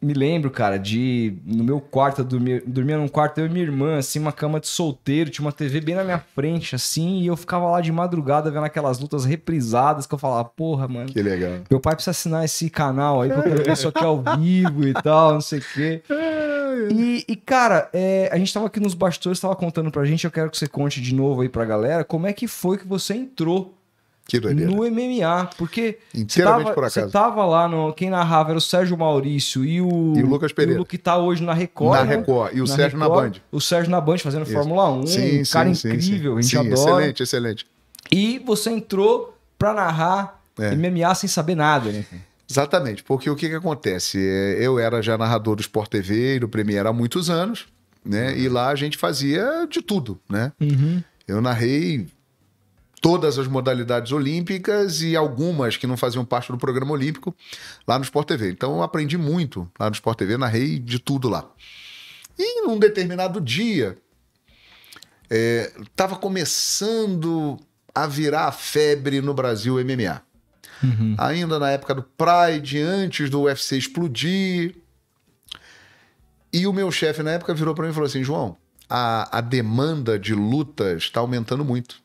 me lembro, cara, de no meu quarto, eu dormia, dormia num quarto eu e minha irmã, assim, uma cama de solteiro, tinha uma TV bem na minha frente, assim, e eu ficava lá de madrugada vendo aquelas lutas reprisadas que eu falava, porra, mano. Que legal. Meu pai precisa assinar esse canal aí porque eu ver isso aqui ao vivo e tal, não sei o quê. E, e cara, é, a gente tava aqui nos bastidores, tava contando pra gente, eu quero que você conte de novo aí pra galera como é que foi que você entrou no MMA, porque tava, você tava lá, no, quem narrava era o Sérgio Maurício e o, e o Lucas Pereira. E o que tá hoje na Record. Na né? Record. Né? E o na Sérgio Record, na Band. O Sérgio na Band fazendo Isso. Fórmula 1. Sim, um cara sim, incrível, sim. a gente sim, adora. Excelente, excelente. E você entrou para narrar é. MMA sem saber nada, né? Exatamente, porque o que, que acontece? É, eu era já narrador do Sport TV e do Premier há muitos anos, né? E lá a gente fazia de tudo, né? Uhum. Eu narrei todas as modalidades olímpicas e algumas que não faziam parte do programa olímpico lá no Sport TV. Então eu aprendi muito lá no Sport TV, narrei de tudo lá. E num determinado dia, estava é, começando a virar febre no Brasil MMA. Uhum. Ainda na época do Pride, antes do UFC explodir. E o meu chefe na época virou para mim e falou assim: João, a, a demanda de lutas está aumentando muito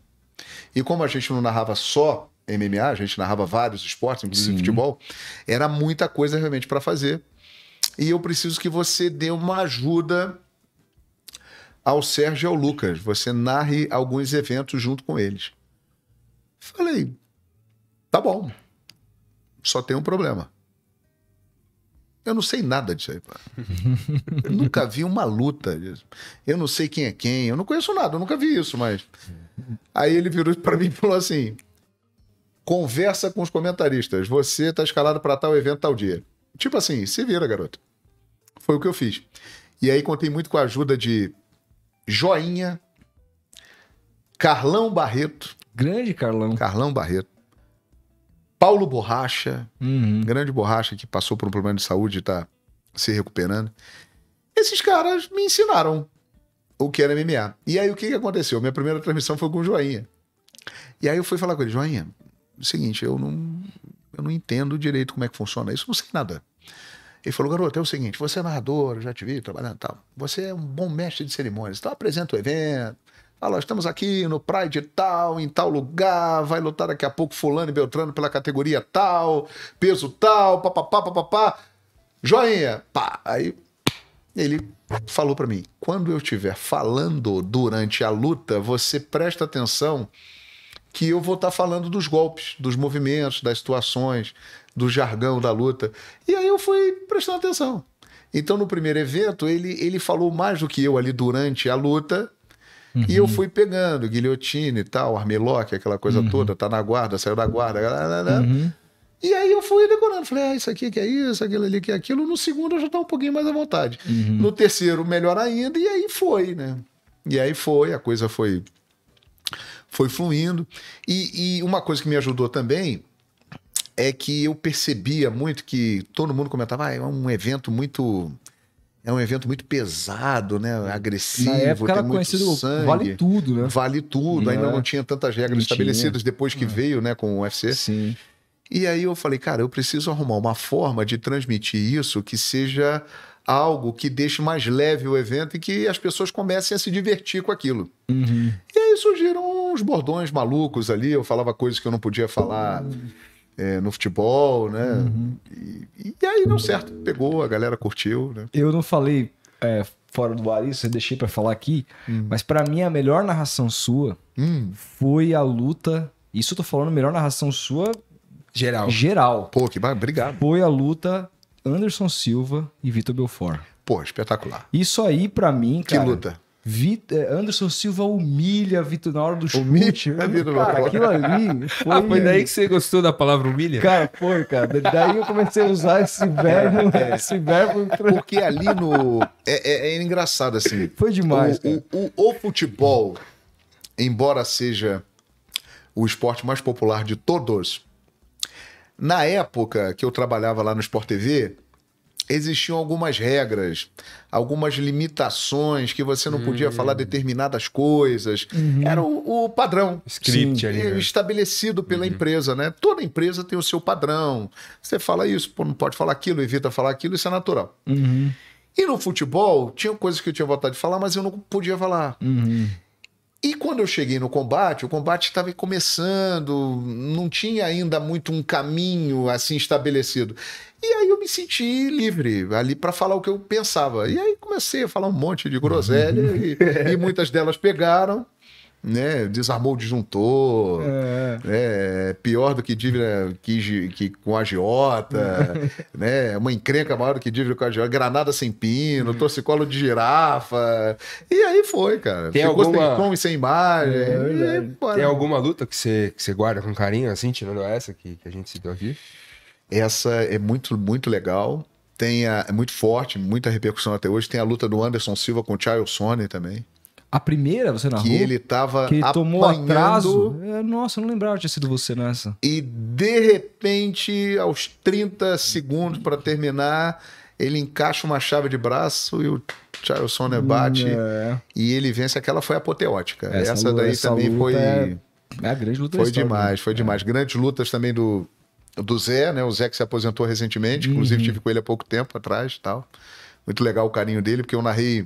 e como a gente não narrava só MMA, a gente narrava vários esportes, inclusive Sim. futebol, era muita coisa realmente para fazer. E eu preciso que você dê uma ajuda ao Sérgio e ao Lucas. Você narre alguns eventos junto com eles. Falei, tá bom. Só tem um problema. Eu não sei nada disso aí, pá. nunca vi uma luta disso. Eu não sei quem é quem, eu não conheço nada, eu nunca vi isso, mas. Aí ele virou para mim e falou assim: conversa com os comentaristas. Você tá escalado para tal evento tal dia. Tipo assim, se vira, garoto. Foi o que eu fiz. E aí contei muito com a ajuda de Joinha, Carlão Barreto. Grande Carlão. Carlão Barreto. Paulo Borracha, uhum. grande borracha que passou por um problema de saúde e está se recuperando. Esses caras me ensinaram o que era MMA. E aí o que, que aconteceu? Minha primeira transmissão foi com o Joinha. E aí eu fui falar com ele, Joinha, seguinte, eu não, eu não entendo direito como é que funciona isso, não sei nada. Ele falou, garoto, é o seguinte, você é narrador, já te vi trabalhando e tal. Você é um bom mestre de cerimônias, então apresenta o evento. Fala, ah, estamos aqui no Pride tal, em tal lugar, vai lutar daqui a pouco fulano e Beltrano pela categoria tal, peso tal, papapá, papapá. Joinha, pá. Aí ele falou para mim: quando eu estiver falando durante a luta, você presta atenção que eu vou estar tá falando dos golpes, dos movimentos, das situações, do jargão da luta. E aí eu fui prestando atenção. Então, no primeiro evento, ele, ele falou mais do que eu ali durante a luta. Uhum. E eu uhum. fui pegando guilhotine e tal, armelock, aquela coisa uhum. toda, tá na guarda, saiu da guarda. Uhum. E aí eu fui decorando, falei, ah, isso aqui que é isso, aquilo ali que é aquilo. No segundo eu já estava um pouquinho mais à vontade. Uhum. No terceiro, melhor ainda, e aí foi, né? E aí foi, a coisa foi foi fluindo. E, e uma coisa que me ajudou também é que eu percebia muito que todo mundo comentava, ah, é um evento muito é um evento muito pesado, né? Agressivo. Na época era sangue, vale tudo, né? Vale tudo. Ainda né? não tinha tantas regras estabelecidas depois que é. veio, né, com o UFC. Sim. E aí eu falei, cara, eu preciso arrumar uma forma de transmitir isso que seja algo que deixe mais leve o evento e que as pessoas comecem a se divertir com aquilo. Uhum. E aí surgiram uns bordões malucos ali, eu falava coisas que eu não podia falar. Uhum. É, no futebol, né? Uhum. E, e, aí deu certo, pegou, a galera curtiu. Né? Eu não falei é, fora do ar isso, eu deixei para falar aqui, hum. mas para mim a melhor narração sua hum. foi a luta. Isso eu tô falando melhor narração sua Geral. Geral. Pô, que bom, obrigado. Foi a luta Anderson Silva e Vitor Belfort. Pô, espetacular. Isso aí, para mim, que cara. Que luta. É, Anderson Silva humilha Vitor na hora do chute. Vitor cara, aquilo ali foi... Ah, foi daí que você gostou da palavra humilha? Cara, foi, cara. Daí eu comecei a usar esse é, verbo, é. esse verbo... Porque ali no... É, é, é engraçado, assim. Foi demais, o, o, o, o futebol, embora seja o esporte mais popular de todos, na época que eu trabalhava lá no Sport TV, existiam algumas regras, algumas limitações que você não podia hum. falar determinadas coisas. Uhum. Era o, o padrão Script ali, né? estabelecido pela uhum. empresa, né? Toda empresa tem o seu padrão. Você fala isso, não pode falar aquilo, evita falar aquilo, isso é natural. Uhum. E no futebol, tinha coisas que eu tinha vontade de falar, mas eu não podia falar. Uhum. E quando eu cheguei no combate, o combate estava começando, não tinha ainda muito um caminho assim estabelecido. E aí eu me senti livre ali para falar o que eu pensava. E aí comecei a falar um monte de groselha uhum. e, e muitas delas pegaram né, desarmou o disjuntor, é. né, pior do que dívida que, que com agiota, é. né, uma encrenca maior do que dívida com agiota, granada sem pino, hum. torcicolo de girafa, e aí foi, cara. Tem alguma... com e sem imagem. É, e, Tem né? alguma luta que você, que guarda com carinho, assim, tirando essa que, que a gente deu aqui? Essa é muito, muito legal. Tem a, é muito forte, muita repercussão até hoje. Tem a luta do Anderson Silva com o Charles Sony também. A primeira, você narrou? Que ele tava que ele tomou atraso. É, nossa, não lembrava que tinha sido você nessa. E de repente, aos 30 segundos para terminar, ele encaixa uma chave de braço e o Charles Sonner bate é. e ele vence. Aquela foi apoteótica. Essa, essa luta, daí essa também foi. É, é a grande luta Foi história, demais, né? foi é. demais. É. Grandes lutas também do, do Zé, né? O Zé que se aposentou recentemente, inclusive uhum. tive com ele há pouco tempo atrás tal. Muito legal o carinho dele, porque eu narrei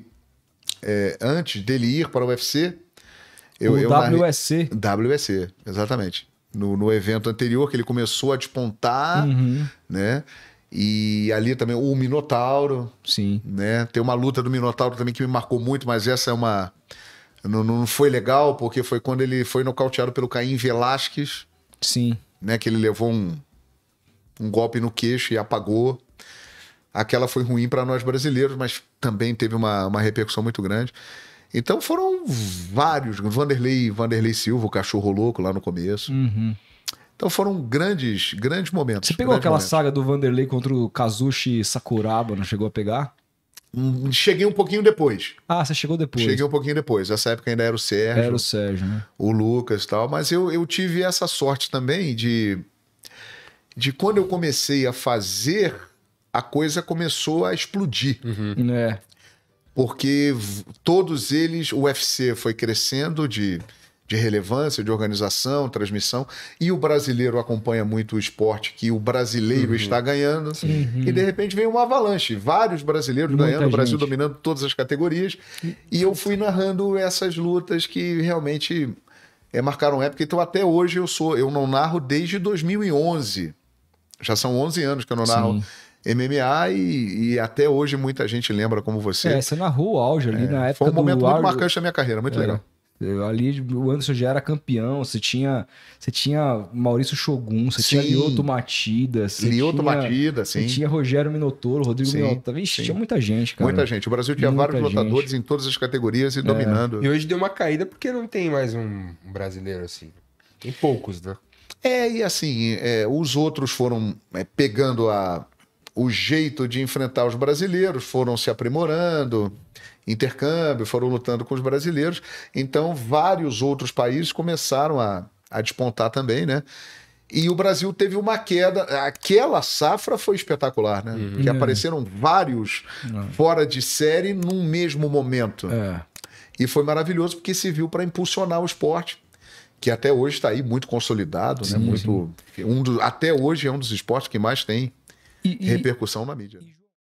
é, antes dele ir para o UFC. Eu, o eu WSC. Narrei... WSC, exatamente. No, no evento anterior que ele começou a despontar, uhum. né? E ali também o Minotauro. Sim. Né? Tem uma luta do Minotauro também que me marcou muito, mas essa é uma. Não, não foi legal, porque foi quando ele foi nocauteado pelo Caim Velasquez. Sim. Né? Que ele levou um, um golpe no queixo e apagou. Aquela foi ruim para nós brasileiros, mas também teve uma, uma repercussão muito grande. Então foram vários. Vanderlei, Vanderlei Silva, o cachorro louco lá no começo. Uhum. Então foram grandes, grandes momentos. Você pegou aquela momentos. saga do Vanderlei contra o Kazushi Sakuraba, não chegou a pegar? Hum, cheguei um pouquinho depois. Ah, você chegou depois. Cheguei um pouquinho depois. Nessa época ainda era o Sérgio. Era o Sérgio, né? O Lucas e tal. Mas eu, eu tive essa sorte também de... De quando eu comecei a fazer a coisa começou a explodir. Uhum. É. Porque todos eles, o UFC foi crescendo de, de relevância, de organização, transmissão, e o brasileiro acompanha muito o esporte que o brasileiro uhum. está ganhando, uhum. e de repente vem uma avalanche, vários brasileiros Muita ganhando, gente. o Brasil dominando todas as categorias, e eu fui narrando essas lutas que realmente é, marcaram época, então até hoje eu sou, eu não narro desde 2011, já são 11 anos que eu não narro. Sim MMA e, e, até hoje muita gente lembra como você. É, você narrou o auge ali é, na época. Foi um momento muito marcante da minha carreira, muito é, legal. Ali o Anderson já era campeão, você tinha, você tinha Maurício Shogun, você sim. tinha Lioto Matida, você Lioto tinha, Matida, sim. tinha Rogério Minotoro, Rodrigo Minotoro. Vixe, sim. tinha muita gente, cara. Muita gente. O Brasil tinha muita vários gente. lutadores em todas as categorias e é. dominando. E hoje deu uma caída porque não tem mais um brasileiro assim. Tem poucos, né? É, e assim, é, os outros foram é, pegando a, o jeito de enfrentar os brasileiros, foram se aprimorando, intercâmbio, foram lutando com os brasileiros. Então, vários outros países começaram a, a despontar também, né? E o Brasil teve uma queda. Aquela safra foi espetacular, né? Uhum. Que apareceram vários uhum. fora de série num mesmo momento. É. E foi maravilhoso porque se viu para impulsionar o esporte que até hoje está aí muito consolidado, né? sim, né? Muito, um do, até hoje é um dos esportes que mais tem e, repercussão e, na mídia. Né?